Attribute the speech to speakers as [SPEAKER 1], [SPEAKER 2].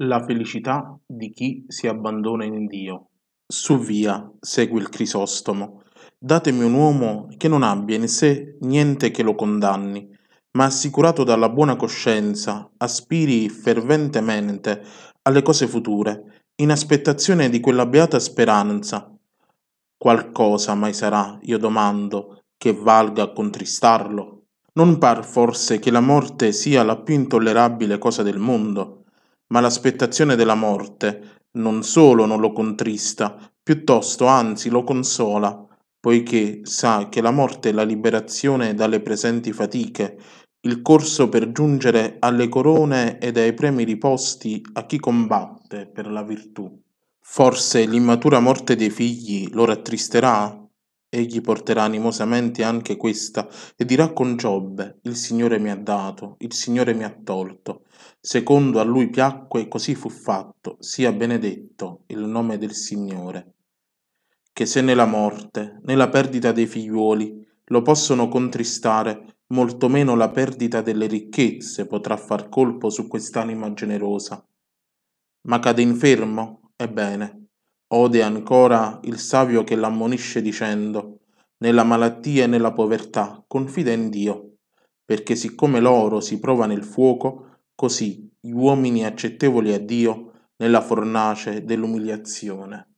[SPEAKER 1] La felicità di chi si abbandona in Dio. Su via, segue il Crisostomo, datemi un uomo che non abbia in sé niente che lo condanni, ma assicurato dalla buona coscienza, aspiri ferventemente alle cose future, in aspettazione di quella beata speranza. Qualcosa mai sarà, io domando, che valga a contristarlo. Non par forse che la morte sia la più intollerabile cosa del mondo. Ma l'aspettazione della morte non solo non lo contrista, piuttosto anzi lo consola, poiché sa che la morte è la liberazione dalle presenti fatiche, il corso per giungere alle corone ed ai premi riposti a chi combatte per la virtù. Forse l'immatura morte dei figli lo rattristerà? Egli porterà animosamente anche questa e dirà con Giobbe, il Signore mi ha dato, il Signore mi ha tolto. Secondo a lui piacque, così fu fatto, sia benedetto il nome del Signore. Che se nella morte, nella perdita dei figliuoli lo possono contristare, molto meno la perdita delle ricchezze potrà far colpo su quest'anima generosa. Ma cade infermo? Ebbene, Ode ancora il savio che l'ammonisce dicendo, nella malattia e nella povertà confida in Dio, perché siccome l'oro si prova nel fuoco, così gli uomini accettevoli a Dio nella fornace dell'umiliazione.